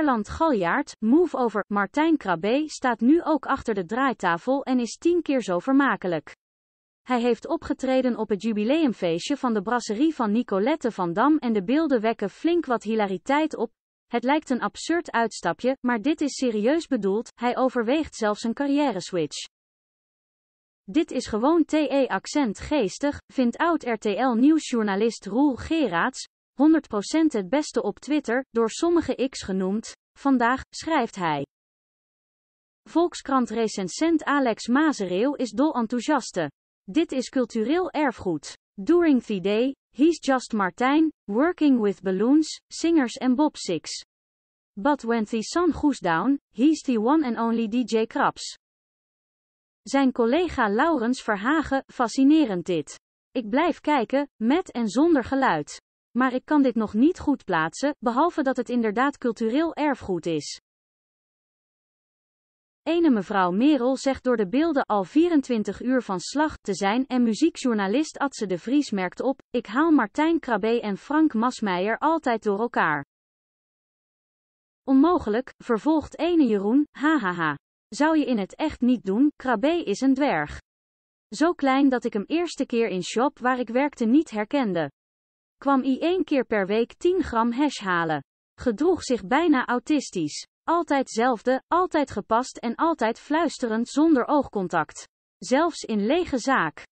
Erland Galjaard, move over Martijn Krabbe staat nu ook achter de draaitafel en is tien keer zo vermakelijk. Hij heeft opgetreden op het jubileumfeestje van de brasserie van Nicolette van Dam en de beelden wekken flink wat hilariteit op. Het lijkt een absurd uitstapje, maar dit is serieus bedoeld, hij overweegt zelfs een carrière-switch. Dit is gewoon TE accent geestig, vindt oud-RTL nieuwsjournalist Roel Geraats, 100% het beste op Twitter, door sommige X genoemd. Vandaag, schrijft hij. Volkskrant-recensent Alex Mazereel is dol enthousiaste. Dit is cultureel erfgoed. During the day, he's just Martijn, working with balloons, singers en Bob But when the sun goes down, he's the one and only DJ Krabs. Zijn collega Laurens Verhagen, fascinerend dit. Ik blijf kijken, met en zonder geluid maar ik kan dit nog niet goed plaatsen, behalve dat het inderdaad cultureel erfgoed is. Ene mevrouw Merel zegt door de beelden al 24 uur van slag te zijn en muziekjournalist Atze de Vries merkt op, ik haal Martijn Krabbe en Frank Masmeijer altijd door elkaar. Onmogelijk, vervolgt ene Jeroen, hahaha. Zou je in het echt niet doen, Krabbe is een dwerg. Zo klein dat ik hem eerste keer in shop waar ik werkte niet herkende kwam hij één keer per week 10 gram hash halen. Gedroeg zich bijna autistisch. Altijd zelfde, altijd gepast en altijd fluisterend zonder oogcontact. Zelfs in lege zaak.